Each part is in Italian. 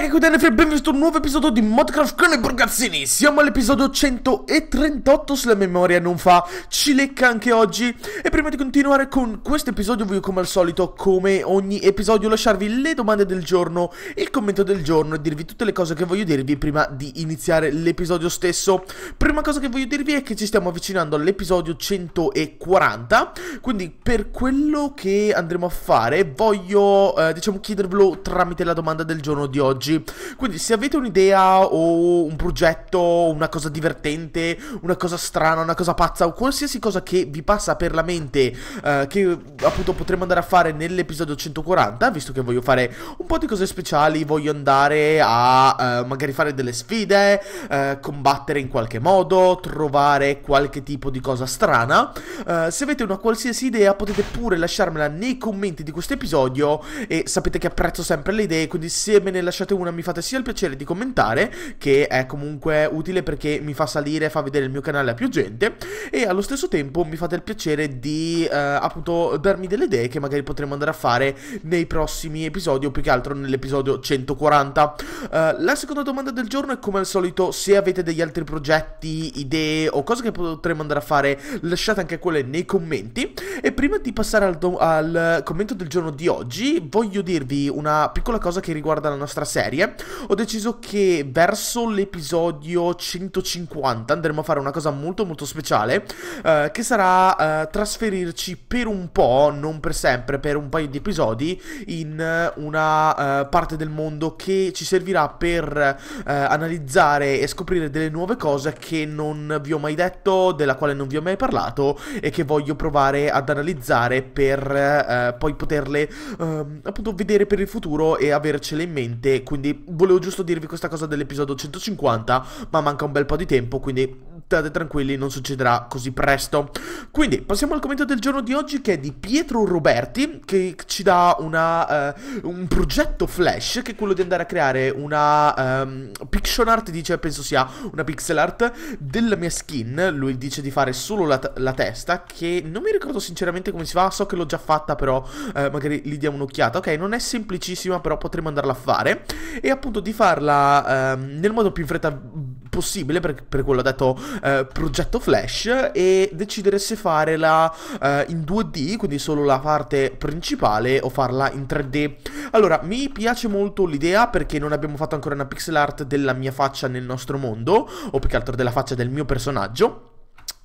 raga, qui Danefre, benvenuti a un nuovo episodio di Modcraft con i borgazzini Siamo all'episodio 138, se la memoria non fa, ci lecca anche oggi E prima di continuare con questo episodio voglio come al solito, come ogni episodio, lasciarvi le domande del giorno Il commento del giorno e dirvi tutte le cose che voglio dirvi prima di iniziare l'episodio stesso Prima cosa che voglio dirvi è che ci stiamo avvicinando all'episodio 140 Quindi per quello che andremo a fare voglio, eh, diciamo, chiedervelo tramite la domanda del giorno di oggi oggi. Quindi se avete un'idea o un progetto, una cosa divertente, una cosa strana, una cosa pazza o qualsiasi cosa che vi passa per la mente eh, che appunto potremmo andare a fare nell'episodio 140, visto che voglio fare un po' di cose speciali, voglio andare a eh, magari fare delle sfide, eh, combattere in qualche modo, trovare qualche tipo di cosa strana. Eh, se avete una qualsiasi idea potete pure lasciarmela nei commenti di questo episodio e sapete che apprezzo sempre le idee, quindi se me ne lasciate una mi fate sia il piacere di commentare, che è comunque utile perché mi fa salire, e fa vedere il mio canale a più gente, e allo stesso tempo mi fate il piacere di eh, appunto darmi delle idee che magari potremo andare a fare nei prossimi episodi o più che altro nell'episodio 140. Uh, eh, la seconda domanda del giorno è come al solito se avete degli altri progetti, idee o cose che potremmo andare a fare lasciate anche quelle nei commenti e prima di passare al, al commento del giorno di oggi voglio dirvi una piccola cosa che riguarda la nostra serie serie, ho deciso che verso l'episodio 150 andremo a fare una cosa molto molto speciale, eh, che sarà eh, trasferirci per un po', non per sempre, per un paio di episodi, in eh, una eh, parte del mondo che ci servirà per eh, analizzare e scoprire delle nuove cose che non vi ho mai detto, della quale non vi ho mai parlato e che voglio provare ad analizzare per eh, poi poterle ehm, appunto vedere per il futuro e avercele in mente quindi volevo giusto dirvi questa cosa dell'episodio 150, ma manca un bel po' di tempo, quindi state tranquilli, non succederà così presto. Quindi passiamo al commento del giorno di oggi che è di Pietro Roberti, che ci dà una, uh, un progetto flash, che è quello di andare a creare una um, pixel art, dice, penso sia una pixel art, della mia skin, lui dice di fare solo la, la testa, che non mi ricordo sinceramente come si fa, so che l'ho già fatta però, uh, magari gli diamo un'occhiata, ok, non è semplicissima però potremmo andarla a fare e appunto di farla ehm, nel modo più in fretta possibile per, per quello detto eh, progetto Flash e decidere se farla eh, in 2D, quindi solo la parte principale o farla in 3D. Allora, mi piace molto l'idea perché non abbiamo fatto ancora una pixel art della mia faccia nel nostro mondo, o più che altro della faccia del mio personaggio.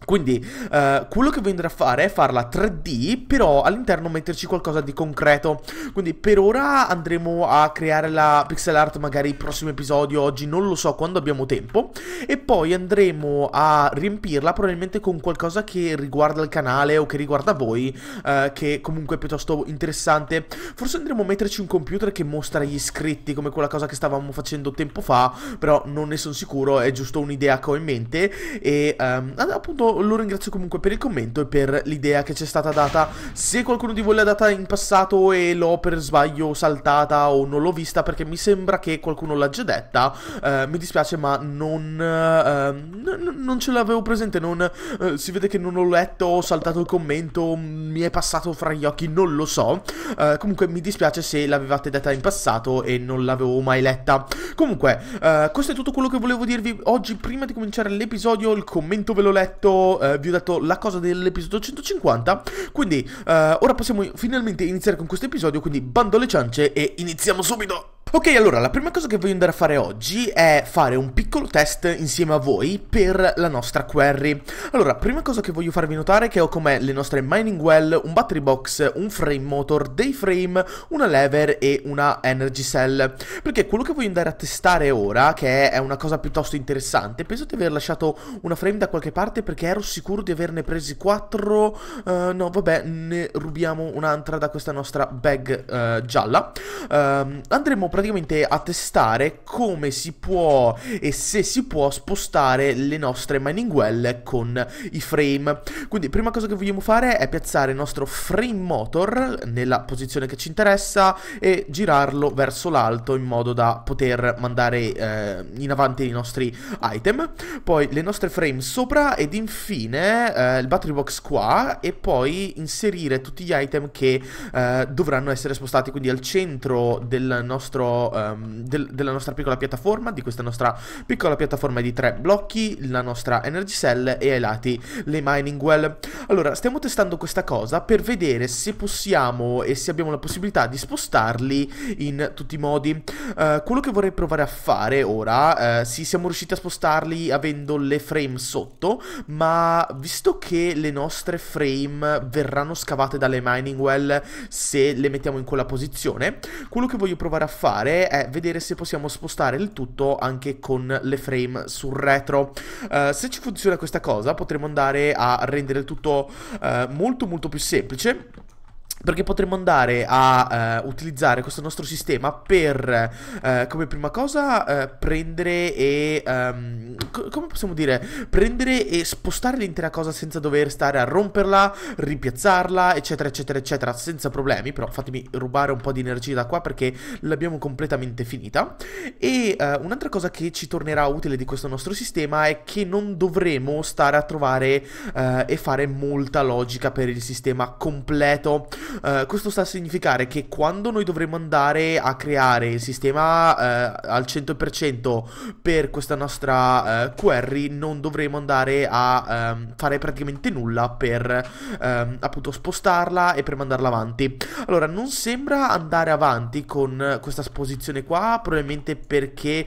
Quindi eh, quello che vendrà a fare è farla 3D, però all'interno metterci qualcosa di concreto. Quindi per ora andremo a creare la pixel art magari il prossimo episodio, oggi non lo so quando abbiamo tempo, e poi andremo a riempirla probabilmente con qualcosa che riguarda il canale o che riguarda voi, eh, che comunque è piuttosto interessante. Forse andremo a metterci un computer che mostra gli iscritti, come quella cosa che stavamo facendo tempo fa, però non ne sono sicuro, è giusto un'idea che ho in mente e ehm, appunto io lo ringrazio comunque per il commento e per l'idea che ci è stata data. Se qualcuno di voi l'ha data in passato e l'ho per sbaglio saltata o non l'ho vista perché mi sembra che qualcuno l'ha già detta, eh, mi dispiace ma non, eh, non ce l'avevo presente, non, eh, si vede che non l'ho letto, ho saltato il commento, mi è passato fra gli occhi, non lo so. Eh, comunque mi dispiace se l'avevate detta in passato e non l'avevo mai letta. Comunque, eh, questo è tutto quello che volevo dirvi oggi prima di cominciare l'episodio, il commento ve l'ho letto eh, vi ho detto la cosa dell'episodio 150. Quindi eh, ora possiamo finalmente iniziare con questo episodio. Quindi bando alle ciance e iniziamo subito! Ok, allora, la prima cosa che voglio andare a fare oggi è fare un piccolo test insieme a voi per la nostra query. Allora, prima cosa che voglio farvi notare è che ho come le nostre mining well, un battery box, un frame motor, dei frame, una lever e una energy cell. Perché quello che voglio andare a testare ora, che è una cosa piuttosto interessante, penso di aver lasciato una frame da qualche parte perché ero sicuro di averne presi 4... Uh, eh, no, vabbè, ne rubiamo un'altra da questa nostra bag uh, gialla. Uh, andremo a praticamente a testare come si può e se si può spostare le nostre mining well con i frame. Quindi prima cosa che vogliamo fare è piazzare il nostro frame motor nella posizione che ci interessa e girarlo verso l'alto in modo da poter mandare eh, in avanti i nostri item. Poi le nostre frame sopra ed infine eh, il battery box qua e poi inserire tutti gli item che eh, dovranno essere spostati quindi al centro del nostro um, del, della nostra piccola piattaforma, di questa nostra piccola piattaforma di tre blocchi, la nostra Energy Cell e ai lati le Mining Well. Allora, stiamo testando questa cosa per vedere se possiamo e se abbiamo la possibilità di spostarli in tutti i modi. Uh, quello che vorrei provare a fare ora, uh, sì, siamo riusciti a spostarli avendo le frame sotto, ma visto che le nostre frame verranno scavate dalle Mining Well se le mettiamo in quella posizione, quello che voglio provare a fare fare è vedere se possiamo spostare il tutto anche con le frame sul retro. Uh, se ci funziona questa cosa potremo andare a rendere il tutto uh, molto molto più semplice perché potremmo andare a uh, utilizzare questo nostro sistema per, uh, come prima cosa, uh, prendere e... Um, co- come possiamo dire? Prendere e spostare l'intera cosa senza dover stare a romperla, ripiazzarla, eccetera, eccetera, eccetera, senza problemi. Però fatemi rubare un po' di energia da qua perché l'abbiamo completamente finita. E un'altra cosa che ci tornerà utile di questo nostro sistema è che non dovremo stare a trovare e fare molta logica per il sistema completo eh, questo sta a significare che quando noi dovremo andare a creare il sistema uh, al 100% per questa nostra uh, query, non dovremo andare a um, fare praticamente nulla per um, appunto spostarla e per mandarla avanti. Allora, non sembra andare avanti con questa esposizione qua, probabilmente perché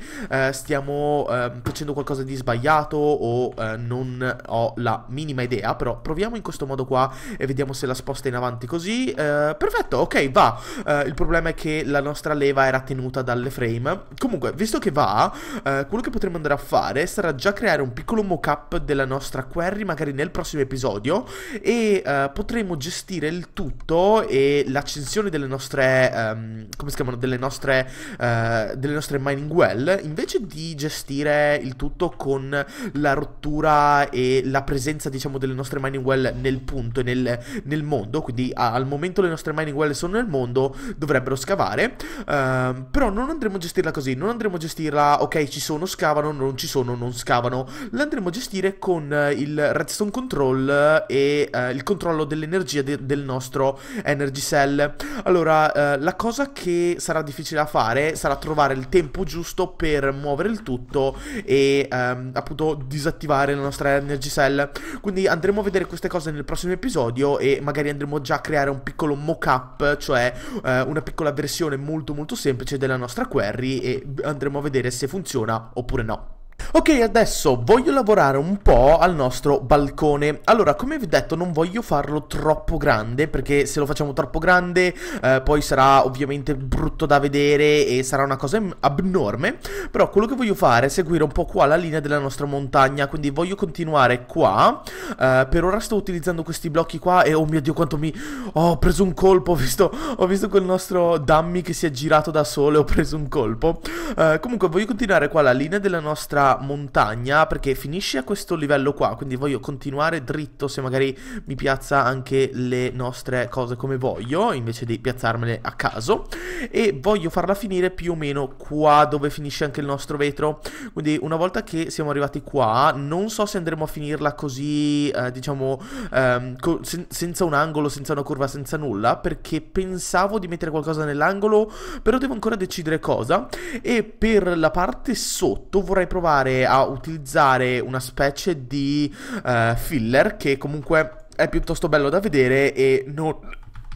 stiamo ehm, facendo qualcosa di sbagliato o non ho la minima idea, però proviamo in questo modo qua e vediamo se la sposta in avanti così eh, perfetto, ok, va. Eh, il problema è che la nostra leva era tenuta dalle frame. Comunque, visto che va, eh, quello che potremmo andare a fare sarà già creare un piccolo mock-up della nostra query, magari nel prossimo episodio, e eh, potremo gestire il tutto e l'accensione delle nostre, um, come si chiamano, delle nostre, eh, delle nostre mining well, invece di gestire il tutto con la rottura e la presenza, diciamo, delle nostre mining well nel punto e nel, nel mondo, quindi al momento momento le nostre mining well sono nel mondo, dovrebbero scavare. Ehm, però non andremo a gestirla così, non andremo a gestirla, ok, ci sono, scavano, non ci sono, non scavano. L'andremo a gestire con eh, il redstone control e eh, il controllo dell'energia de del nostro energy cell. Allora, eh, la cosa che sarà difficile da fare sarà trovare il tempo giusto per muovere il tutto e ehm, appunto disattivare la nostra energy cell. Quindi andremo a vedere queste cose nel prossimo episodio e magari andremo già a creare un piccolo mock-up, cioè eh, una piccola versione molto molto semplice della nostra query e andremo a vedere se funziona oppure no. Ok, adesso voglio lavorare un po' al nostro balcone. Allora, come vi ho detto, non voglio farlo troppo grande, perché se lo facciamo troppo grande, eh, poi sarà ovviamente brutto da vedere e sarà una cosa abnorme. Però quello che voglio fare è seguire un po' qua la linea della nostra montagna, quindi voglio continuare qua. Eh, per ora sto utilizzando questi blocchi qua e oh mio Dio quanto mi... Oh, ho preso un colpo, ho visto, ho visto quel nostro dummy che si è girato da solo e ho preso un colpo. Eh, comunque voglio continuare qua la linea della nostra montagna perché finisce a questo livello qua, quindi voglio continuare dritto se magari mi piazza anche le nostre cose come voglio, invece di piazzarmele a caso, e voglio farla finire più o meno qua dove finisce anche il nostro vetro, quindi una volta che siamo arrivati qua, non so se andremo a finirla così, eh, diciamo, ehm, sen senza un angolo, senza una curva, senza nulla, perché pensavo di mettere qualcosa nell'angolo, però devo ancora decidere cosa, e per la parte sotto vorrei provare andare a utilizzare una specie di uh, filler che comunque è piuttosto bello da vedere e non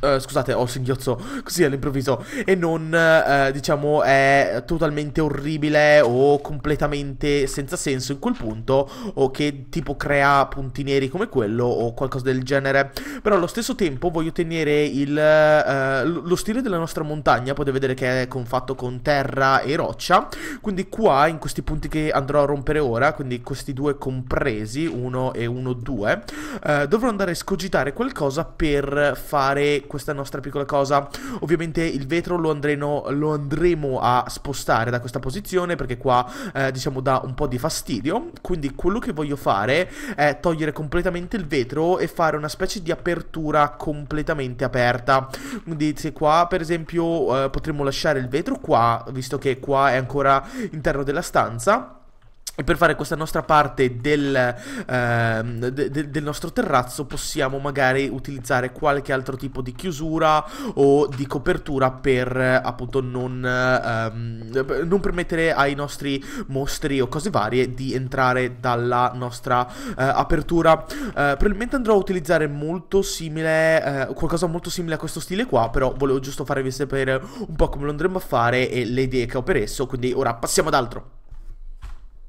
eh, scusate, ho singhiozzo così all'improvviso. E non, uh, diciamo, è totalmente orribile o completamente senza senso in quel punto. O che tipo crea punti neri come quello o qualcosa del genere. Però allo stesso tempo voglio tenere il, uh, lo stile della nostra montagna. Potete vedere che è con, fatto con terra e roccia. Quindi qua, in questi punti che andrò a rompere ora, quindi questi due compresi, uno e 1, 2, dovrò andare a escogitare qualcosa per fare questa nostra piccola cosa. Ovviamente il vetro lo, andremo, lo andremo a spostare da questa posizione perché qua eh, diciamo dà un po' di fastidio. Quindi quello che voglio fare è togliere completamente il vetro e fare una specie di apertura completamente aperta. Quindi se qua per esempio eh, potremmo lasciare il vetro qua, visto che qua è ancora interno della stanza e per fare questa nostra parte del, eh, de, de, del, nostro terrazzo possiamo magari utilizzare qualche altro tipo di chiusura o di copertura per eh, appunto non, ehm, non permettere ai nostri mostri o cose varie di entrare dalla nostra eh, apertura. Eh, probabilmente andrò a utilizzare molto simile, eh, qualcosa molto simile a questo stile qua, però volevo giusto farvi sapere un po' come lo andremo a fare e le idee che ho per esso, quindi ora passiamo ad altro.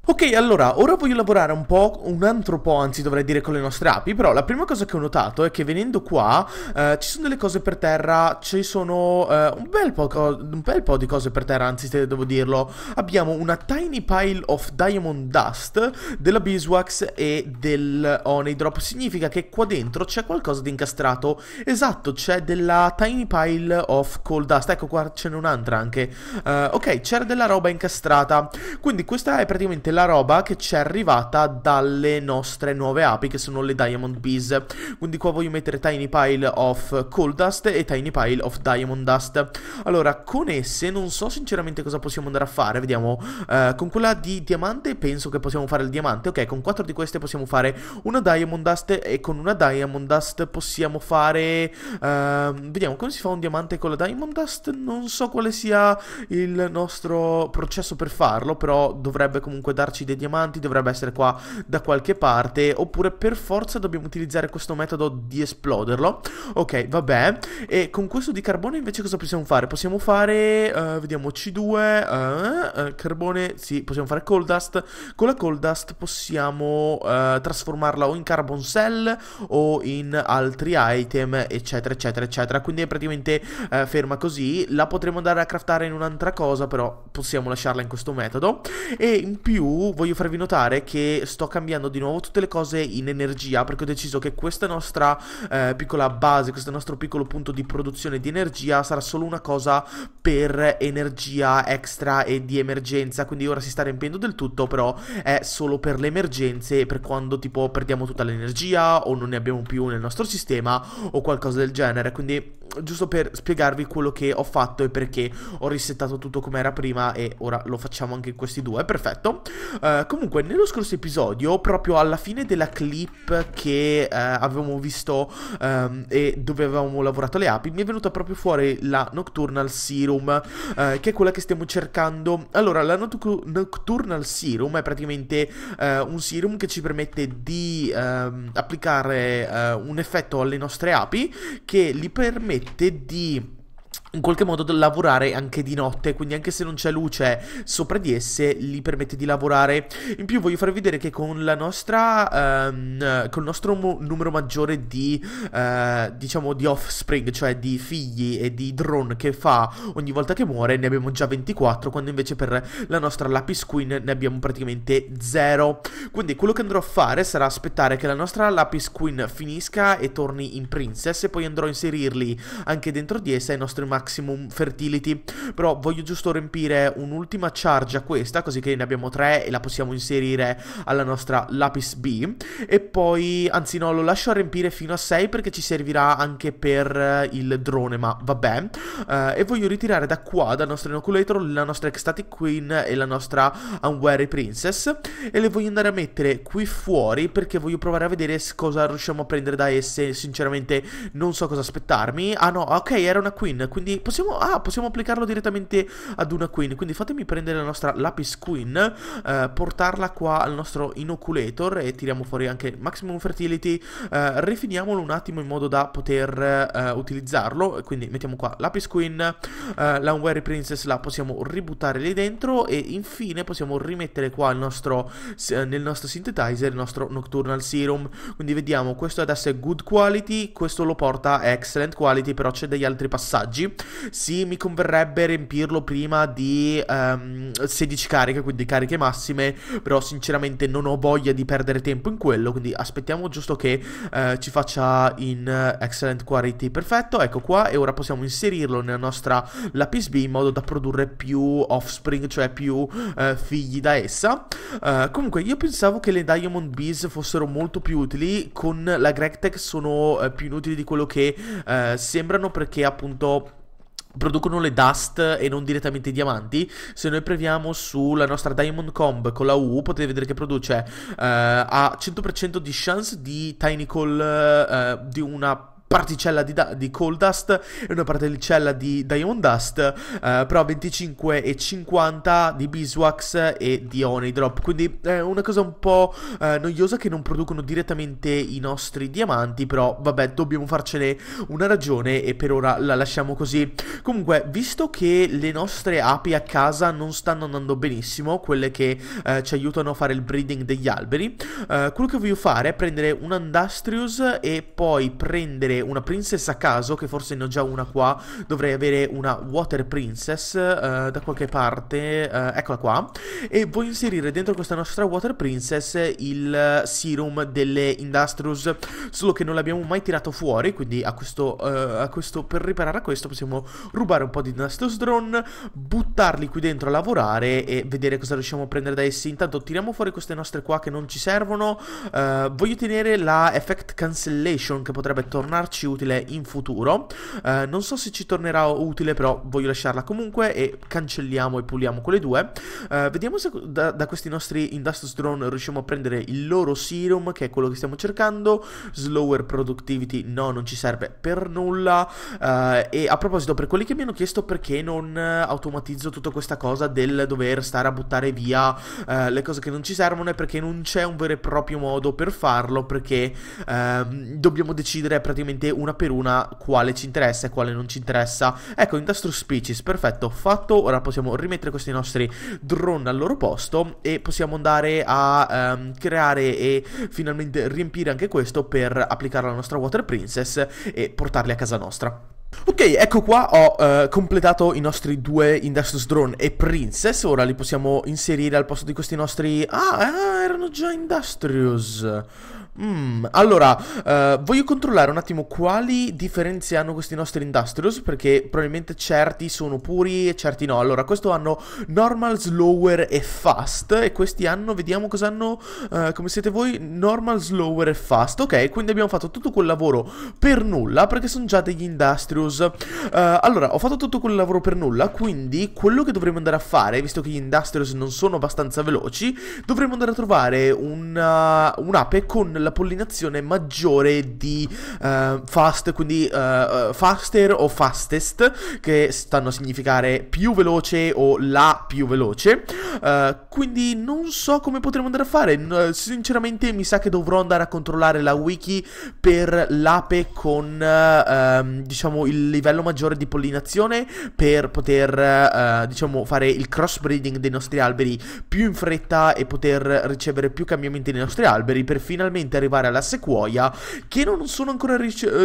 Ok, allora, ora voglio lavorare un po', un altro po', anzi dovrei dire con le nostre api, però la prima cosa che ho notato è che venendo qua eh, ci sono delle cose per terra, ci sono eh, un, bel un, bel po', di cose per terra, anzi se devo dirlo. Abbiamo una tiny pile of diamond dust, della beeswax e del honey drop, significa che qua dentro c'è qualcosa di incastrato, esatto, c'è della tiny pile of coal dust, ecco qua ce n'è un'altra anche. Eh, ok, c'era della roba incastrata, quindi questa è praticamente la roba che ci è arrivata dalle nostre nuove api che sono le Diamond Bees. Quindi qua voglio mettere Tiny Pile of Coal Dust e Tiny Pile of Diamond Dust. Allora, con esse non so sinceramente cosa possiamo andare a fare, vediamo. Eh, con quella di diamante penso che possiamo fare il diamante, ok, con quattro di queste possiamo fare una Diamond Dust e con una Diamond Dust possiamo fare... Eh, vediamo, come si fa un diamante con la Diamond Dust? Non so quale sia il nostro processo per farlo, però dovrebbe comunque dare darci dei diamanti, dovrebbe essere qua da qualche parte, oppure per forza dobbiamo utilizzare questo metodo di esploderlo. Ok, vabbè, e con questo di carbone invece cosa possiamo fare? Possiamo fare, uh, vediamo C2, uh, eh, uh, eh, carbone, sì, possiamo fare coal dust, con la coal dust possiamo trasformarla o in carbon cell o in altri item, eccetera, eccetera, eccetera, quindi è praticamente ferma così, la potremo andare a craftare in un'altra cosa, però possiamo lasciarla in questo metodo, e in più voglio farvi notare che sto cambiando di nuovo tutte le cose in energia perché ho deciso che questa nostra eh, piccola base, questo nostro piccolo punto di produzione di energia sarà solo una cosa per energia extra e di emergenza, quindi ora si sta riempiendo del tutto, però è solo per le emergenze per quando tipo perdiamo tutta l'energia o non ne abbiamo più nel nostro sistema o qualcosa del genere, quindi giusto per spiegarvi quello che ho fatto e perché ho risettato tutto come era prima e ora lo facciamo anche in questi due, perfetto. Uh, comunque, nello scorso episodio, proprio alla fine della clip che uh, avevamo visto um, e dove avevamo lavorato le api, mi è venuta proprio fuori la Nocturnal Serum, uh, che è quella che stiamo cercando. Allora, la Noct Nocturnal Serum è praticamente un serum che ci permette di ehm, applicare un effetto alle nostre api che li permette did the in qualche modo lavorare anche di notte, quindi anche se non c'è luce sopra di esse, gli permette di lavorare. In più voglio farvi vedere che con la nostra, ehm, con il nostro mu- numero maggiore di, eh, diciamo, di offspring, cioè di figli e di drone che fa ogni volta che muore, ne abbiamo già 24, quando invece per la nostra Lapis Queen ne abbiamo praticamente 0. Quindi quello che andrò a fare sarà aspettare che la nostra Lapis Queen finisca e torni in Princess e poi andrò a inserirli anche dentro di essa i nostri max maximum fertility. Però voglio giusto riempire un'ultima charge a questa, così che ne abbiamo tre e la possiamo inserire alla nostra lapis B. E poi, anzi no, lo lascio a riempire fino a 6 perché ci servirà anche per eh, il drone, ma vabbè. Uh, e voglio ritirare da qua, dal nostro inoculator, la nostra Ecstatic Queen e la nostra Unwary Princess. E le voglio andare a mettere qui fuori perché voglio provare a vedere cosa riusciamo a prendere da esse. Sinceramente non so cosa aspettarmi. Ah no, ok, era una Queen, quindi quindi possiamo, ah, possiamo applicarlo direttamente ad una queen, quindi fatemi prendere la nostra lapis queen, eh, portarla qua al nostro inoculator e tiriamo fuori anche maximum fertility, eh, rifiniamolo un attimo in modo da poter eh, utilizzarlo, quindi mettiamo qua lapis queen, eh, la unwary princess la possiamo ributtare lì dentro e infine possiamo rimettere qua nostro, eh, nel nostro synthetizer il nostro nocturnal serum, quindi vediamo questo adesso è good quality, questo lo porta a excellent quality però c'è degli altri passaggi sì, mi converrebbe riempirlo prima di um, ehm, 16 cariche, quindi cariche massime, però sinceramente non ho voglia di perdere tempo in quello, quindi aspettiamo giusto che uh, ci faccia in eh, excellent quality perfetto, ecco qua, e ora possiamo inserirlo nella nostra lapis B in modo da produrre più offspring, cioè più uh, figli da essa. comunque io pensavo che le Diamond Bees fossero molto più utili, con la Gregtech Tech sono più inutili di quello che sembrano perché appunto producono le dust e non direttamente i diamanti. Se noi previamo sulla nostra Diamond Comb con la U, potete vedere che produce eh, a 100% di chance di Tiny Call eh, di una particella di, da- di Cold Dust e una particella di Diamond Dust, eh, però 25 e 50 di Beeswax e di Honey Drop, quindi è una cosa un po' eh, noiosa che non producono direttamente i nostri diamanti, però vabbè, dobbiamo farcene una ragione e per ora la lasciamo così. Comunque, visto che le nostre api a casa non stanno andando benissimo, quelle che eh, ci aiutano a fare il breeding degli alberi, eh, quello che voglio fare è prendere un Andastrius e poi prendere una princess a caso, che forse ne ho già una qua, dovrei avere una water princess uh, da qualche parte, uh, eccola qua, e voglio inserire dentro questa nostra water princess il serum delle Industrious, solo che non l'abbiamo mai tirato fuori, quindi a questo, uh, a questo, per riparare a questo possiamo rubare un po' di Industrious Drone, buttarli qui dentro a lavorare e vedere cosa riusciamo a prendere da essi, intanto tiriamo fuori queste nostre qua che non ci servono, voglio tenere la effect cancellation che potrebbe tornarci tornarci utile in futuro. Eh, non so se ci tornerà utile, però voglio lasciarla comunque e cancelliamo e puliamo quelle due. Eh, vediamo se da, da, questi nostri Industrious Drone riusciamo a prendere il loro serum, che è quello che stiamo cercando. Slower Productivity no, non ci serve per nulla. Eh, e a proposito, per quelli che mi hanno chiesto perché non eh, automatizzo tutta questa cosa del dover stare a buttare via eh, le cose che non ci servono, è perché non c'è un vero e proprio modo per farlo, perché ehm, dobbiamo decidere praticamente ovviamente una per una quale ci interessa e quale non ci interessa. Ecco, Industrial Species, perfetto, fatto. Ora possiamo rimettere questi nostri drone al loro posto e possiamo andare a um, creare e finalmente riempire anche questo per applicare la nostra Water Princess e portarli a casa nostra. Ok, ecco qua ho uh, completato i nostri due Industrious Drone e Princess, ora li possiamo inserire al posto di questi nostri... Ah, ah erano già Industrious... Mm, allora, uh, voglio controllare un attimo quali differenze hanno questi nostri Industrials, perché probabilmente certi sono puri e certi no. Allora, questo hanno Normal, Slower e Fast, e questi hanno, vediamo cosa hanno, uh, eh, come siete voi, Normal, Slower e Fast. Ok, quindi abbiamo fatto tutto quel lavoro per nulla, perché sono già degli Industrials. Uh, allora, ho fatto tutto quel lavoro per nulla, quindi quello che dovremmo andare a fare, visto che gli Industrials non sono abbastanza veloci, dovremmo andare a trovare un'ape un con la pollinazione maggiore di uh, fast, quindi uh, faster o fastest, che stanno a significare più veloce o la più veloce. Uh, quindi non so come potremo andare a fare. sinceramente mi sa che dovrò andare a controllare la wiki per l'ape con ehm, diciamo il livello maggiore di pollinazione per poter diciamo fare il crossbreeding dei nostri alberi più in fretta e poter ricevere più cambiamenti nei nostri alberi per finalmente finalmente arrivare alla sequoia che non sono ancora eh,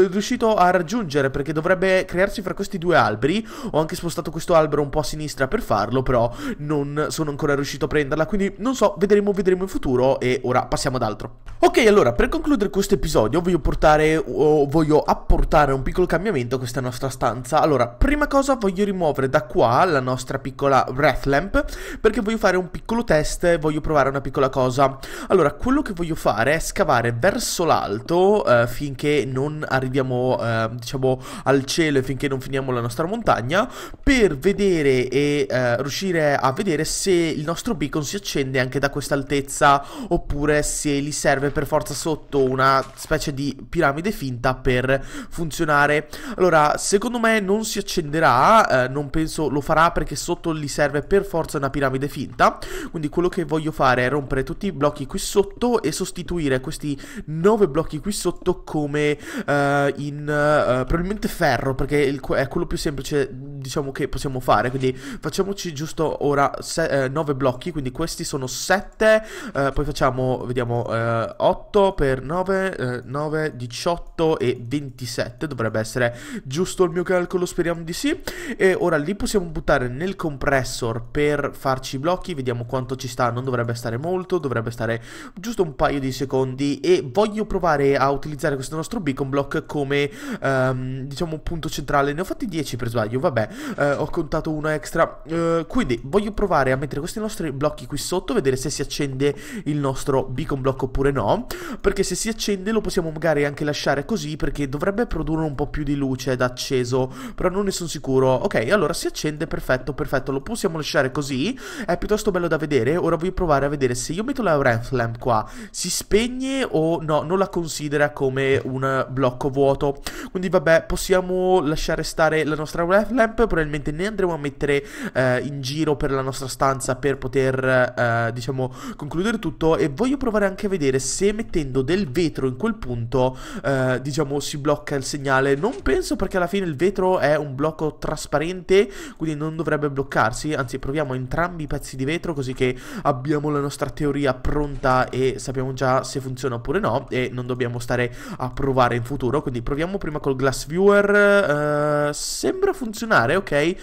riuscito a raggiungere perché dovrebbe crearsi fra questi due alberi. Ho anche spostato questo albero un po' a sinistra per farlo, però non sono ancora riuscito a prenderla, quindi non so, vedremo, vedremo in futuro e ora passiamo ad altro. Ok, allora, per concludere questo episodio voglio portare voglio apportare un piccolo cambiamento a questa nostra stanza. Allora, prima cosa voglio rimuovere da qua la nostra piccola wrath lamp perché voglio fare un piccolo test, voglio provare una piccola cosa. Allora, quello che voglio fare è scavare fare verso l'alto eh, finché non arriviamo, eh, diciamo, al cielo e finché non finiamo la nostra montagna per vedere e eh, riuscire a vedere se il nostro beacon si accende anche da questa altezza oppure se gli serve per forza sotto una specie di piramide finta per funzionare. Allora, secondo me non si accenderà, eh, non penso lo farà perché sotto gli serve per forza una piramide finta, quindi quello che voglio fare è rompere tutti i blocchi qui sotto e sostituire questi stati 9 blocchi qui sotto come uh, in uh, probabilmente ferro perché il, è quello più semplice diciamo che possiamo fare quindi facciamoci giusto ora 9 eh, blocchi quindi questi sono 7 eh, poi facciamo vediamo eh, 8 per 9 9 18 e 27 dovrebbe essere giusto il mio calcolo speriamo di sì e ora li possiamo buttare nel compressor per farci i blocchi vediamo quanto ci sta non dovrebbe stare molto dovrebbe stare giusto un paio di secondi e voglio provare a utilizzare questo nostro beacon block come um, diciamo punto centrale. Ne ho fatti 10 per sbaglio, vabbè, uh, ho contato uno extra. Uh, quindi voglio provare a mettere questi nostri blocchi qui sotto, vedere se si accende il nostro beacon block oppure no, perché se si accende lo possiamo magari anche lasciare così perché dovrebbe produrre un po' più di luce da acceso, però non ne sono sicuro. Ok, allora si accende, perfetto, perfetto, lo possiamo lasciare così, è piuttosto bello da vedere. Ora voglio provare a vedere se io metto la ramp lamp qua, si spegne o no, non la considera come un blocco vuoto. Quindi vabbè, possiamo lasciare stare la nostra wave lamp, probabilmente ne andremo a mettere eh, in giro per la nostra stanza per poter, eh, diciamo, concludere tutto e voglio provare anche a vedere se mettendo del vetro in quel punto, eh, diciamo, si blocca il segnale. Non penso perché alla fine il vetro è un blocco trasparente, quindi non dovrebbe bloccarsi, anzi proviamo entrambi i pezzi di vetro così che abbiamo la nostra teoria pronta e sappiamo già se funziona funziona oppure no e non dobbiamo stare a provare in futuro, quindi proviamo prima col Glass Viewer, eh, sembra funzionare, ok? Eh,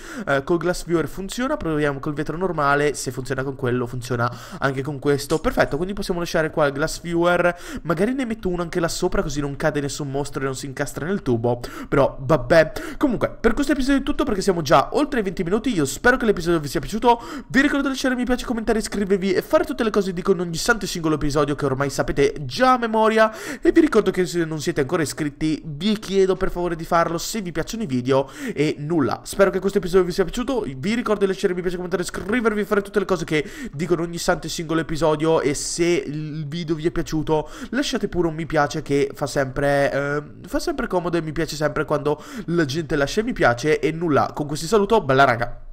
col Glass Viewer funziona, proviamo col vetro normale, se funziona con quello funziona anche con questo, perfetto, quindi possiamo lasciare qua il Glass Viewer, magari ne metto uno anche là sopra così non cade nessun mostro e non si incastra nel tubo, però vabbè, comunque per questo episodio è tutto perché siamo già oltre i 20 minuti, io spero che l'episodio vi sia piaciuto, vi ricordo di lasciare mi piace, commentare, iscrivervi e fare tutte le cose che dico in ogni santo e singolo episodio che ormai sapete già già a memoria e vi ricordo che se non siete ancora iscritti vi chiedo per favore di farlo se vi piacciono i video e nulla. Spero che questo episodio vi sia piaciuto, vi ricordo di lasciare mi piace, commentare, iscrivervi e fare tutte le cose che dicono ogni santo e singolo episodio e se il video vi è piaciuto lasciate pure un mi piace che fa sempre, eh, fa sempre comodo e mi piace sempre quando la gente lascia mi piace e nulla. Con questi saluto, bella raga!